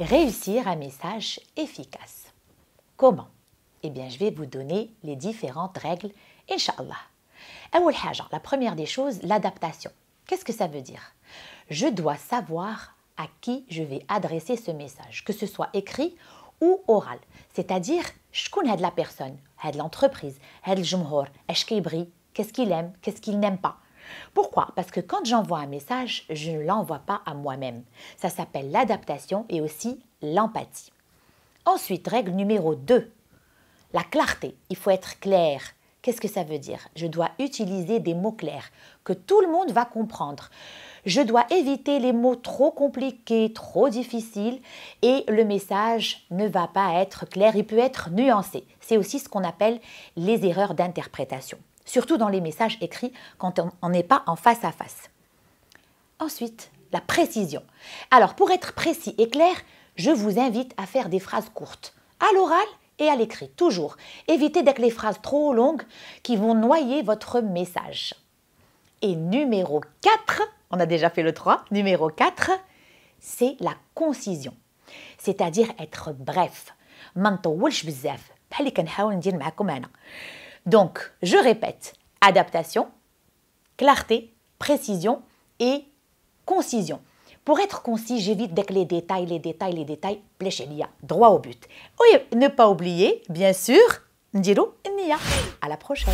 Réussir un message efficace. Comment Eh bien, je vais vous donner les différentes règles, Inch'Allah. La première des choses, l'adaptation. Qu'est-ce que ça veut dire Je dois savoir à qui je vais adresser ce message, que ce soit écrit ou oral. C'est-à-dire, je connais de la personne, de l'entreprise, de l'jumhur, qu'est-ce qu'il aime, qu'est-ce qu'il n'aime pas. Pourquoi Parce que quand j'envoie un message, je ne l'envoie pas à moi-même. Ça s'appelle l'adaptation et aussi l'empathie. Ensuite, règle numéro 2, la clarté. Il faut être clair. Qu'est-ce que ça veut dire Je dois utiliser des mots clairs que tout le monde va comprendre. Je dois éviter les mots trop compliqués, trop difficiles et le message ne va pas être clair, il peut être nuancé. C'est aussi ce qu'on appelle les erreurs d'interprétation surtout dans les messages écrits quand on n'est pas en face à face. Ensuite, la précision. Alors pour être précis et clair, je vous invite à faire des phrases courtes, à l'oral et à l'écrit, toujours. Évitez d'être les phrases trop longues qui vont noyer votre message. Et numéro 4, on a déjà fait le 3, numéro 4, c'est la concision, c'est-à-dire être bref. Donc, je répète, adaptation, clarté, précision et concision. Pour être concis, j'évite dès que les détails, les détails, les détails, pléchélia, droit au but. Oui, ne pas oublier, bien sûr, Ndilo Nia. À la prochaine.